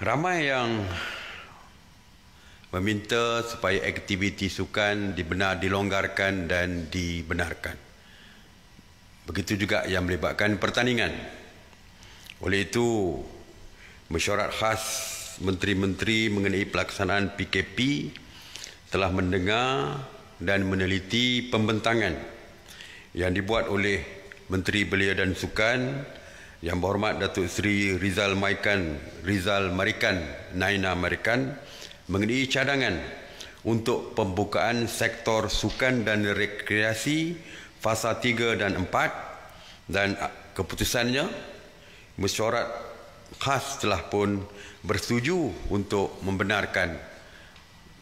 Ramai yang meminta supaya aktiviti sukan dibenar, dilonggarkan dan dibenarkan. Begitu juga yang melibatkan pertandingan. Oleh itu, mesyuarat khas menteri-menteri mengenai pelaksanaan PKP telah mendengar dan meneliti pembentangan yang dibuat oleh Menteri Belia dan Sukan yang berhormat Datuk Seri Rizal Maikan, Rizal Marikan, Naina Marikan mengenai cadangan untuk pembukaan sektor sukan dan rekreasi fasa 3 dan 4 dan keputusannya mesyuarat khas telah pun bersetuju untuk membenarkan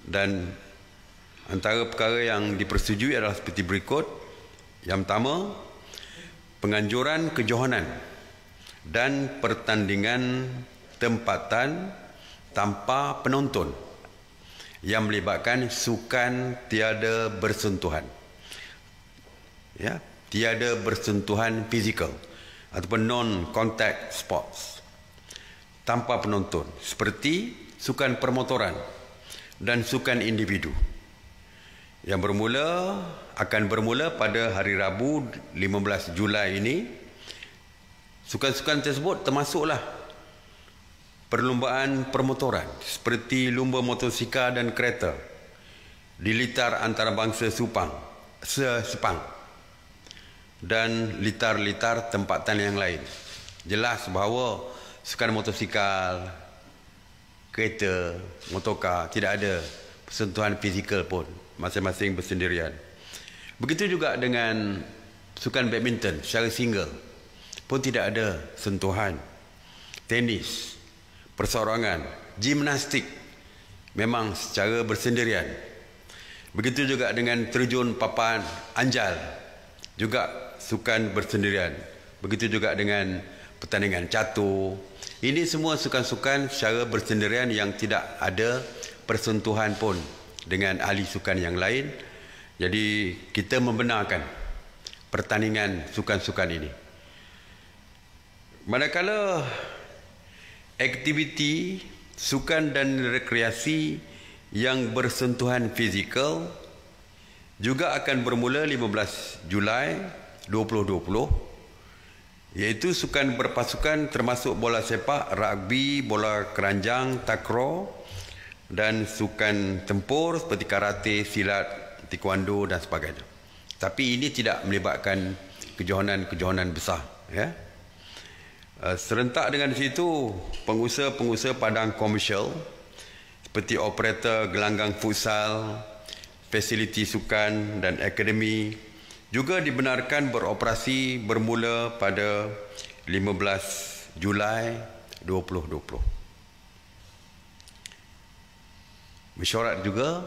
dan antara perkara yang dipersetujui adalah seperti berikut yang pertama penganjuran kejohanan dan pertandingan tempatan tanpa penonton yang melibatkan sukan tiada bersentuhan ya tiada bersentuhan fizikal ataupun non contact sports tanpa penonton seperti sukan permotoran dan sukan individu yang bermula akan bermula pada hari Rabu 15 Julai ini Sukan-sukan tersebut termasuklah perlumbaan permotoran seperti lumba motosikal dan kereta di litar antarabangsa Supang, se Sepang dan litar-litar tempatan yang lain. Jelas bahawa sukan motosikal, kereta, motokar tidak ada persentuhan fizikal pun masing-masing bersendirian. Begitu juga dengan sukan badminton secara single pun tidak ada sentuhan. Tenis, persorangan, gimnastik memang secara bersendirian. Begitu juga dengan terjun papan anjal juga sukan bersendirian. Begitu juga dengan pertandingan catur. Ini semua sukan-sukan secara bersendirian yang tidak ada persentuhan pun dengan ahli sukan yang lain. Jadi kita membenarkan pertandingan sukan-sukan ini. Manakala aktiviti sukan dan rekreasi yang bersentuhan fizikal juga akan bermula 15 Julai 2020 iaitu sukan berpasukan termasuk bola sepak, rugby, bola keranjang, takro dan sukan tempur seperti karate, silat, taekwondo dan sebagainya. Tapi ini tidak melibatkan kejohanan-kejohanan besar, ya. Eh, serentak dengan situ pengusaha-pengusaha padang komersial seperti operator gelanggang futsal, fasiliti sukan dan akademi juga dibenarkan beroperasi bermula pada 15 Julai 2020. Mesyuarat juga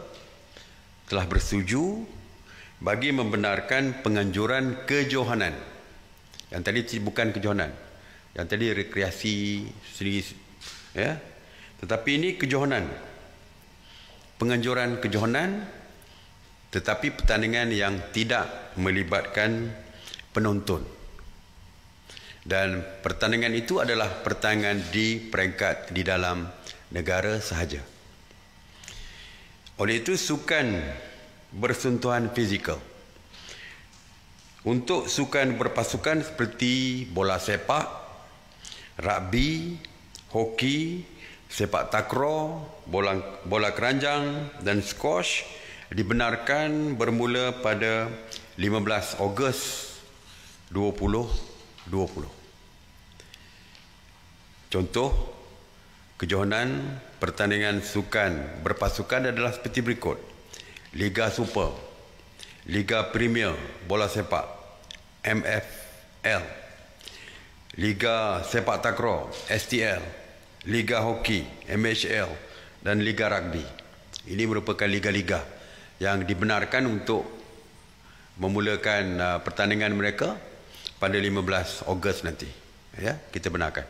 telah bersetuju bagi membenarkan penganjuran kejohanan. Yang tadi bukan kejohanan, yang tadi rekreasi sendiri ya tetapi ini kejohanan penganjuran kejohanan tetapi pertandingan yang tidak melibatkan penonton dan pertandingan itu adalah pertandingan di peringkat di dalam negara sahaja oleh itu sukan bersentuhan fizikal untuk sukan berpasukan seperti bola sepak rugby, hoki, sepak Takraw, bola, bola keranjang dan squash dibenarkan bermula pada 15 Ogos 2020. Contoh kejohanan pertandingan sukan berpasukan adalah seperti berikut. Liga Super, Liga Premier Bola Sepak, MFL, Liga Sepak Takraw, STL, Liga Hoki, MHL dan Liga Rugby. Ini merupakan liga-liga yang dibenarkan untuk memulakan uh, pertandingan mereka pada 15 Ogos nanti. Ya, kita benarkan.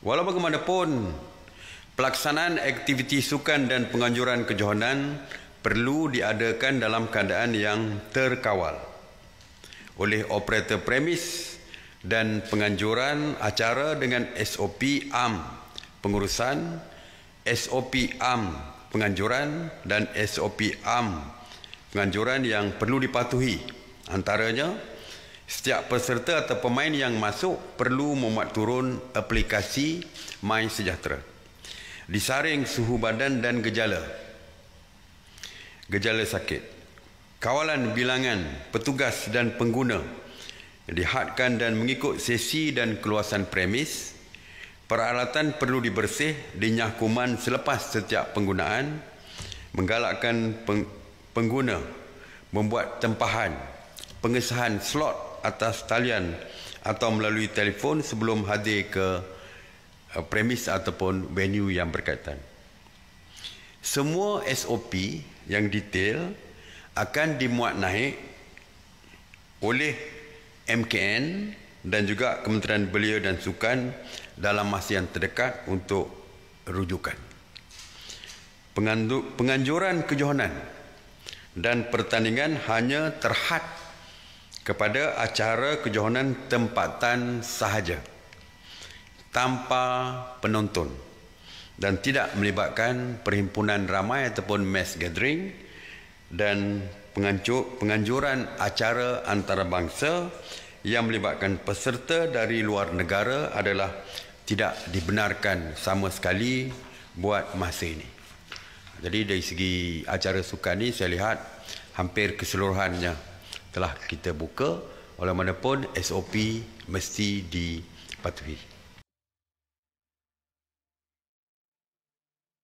Walau bagaimanapun, pelaksanaan aktiviti sukan dan penganjuran kejohanan perlu diadakan dalam keadaan yang terkawal oleh operator premis dan penganjuran acara dengan SOP AM pengurusan, SOP AM penganjuran dan SOP AM penganjuran yang perlu dipatuhi. Antaranya, setiap peserta atau pemain yang masuk perlu memuat turun aplikasi My Sejahtera. Disaring suhu badan dan gejala. Gejala sakit kawalan bilangan, petugas dan pengguna dihadkan dan mengikut sesi dan keluasan premis. Peralatan perlu dibersih, dinyah kuman selepas setiap penggunaan, menggalakkan peng- pengguna membuat tempahan, pengesahan slot atas talian atau melalui telefon sebelum hadir ke eh, premis ataupun venue yang berkaitan. Semua SOP yang detail akan dimuat naik oleh MKN dan juga Kementerian Belia dan Sukan dalam masa yang terdekat untuk rujukan. Penganjuran kejohanan dan pertandingan hanya terhad kepada acara kejohanan tempatan sahaja tanpa penonton dan tidak melibatkan perhimpunan ramai ataupun mass gathering dan penganjur, penganjuran acara antarabangsa yang melibatkan peserta dari luar negara adalah tidak dibenarkan sama sekali buat masa ini. Jadi dari segi acara sukan ini saya lihat hampir keseluruhannya telah kita buka oleh mana pun SOP mesti dipatuhi.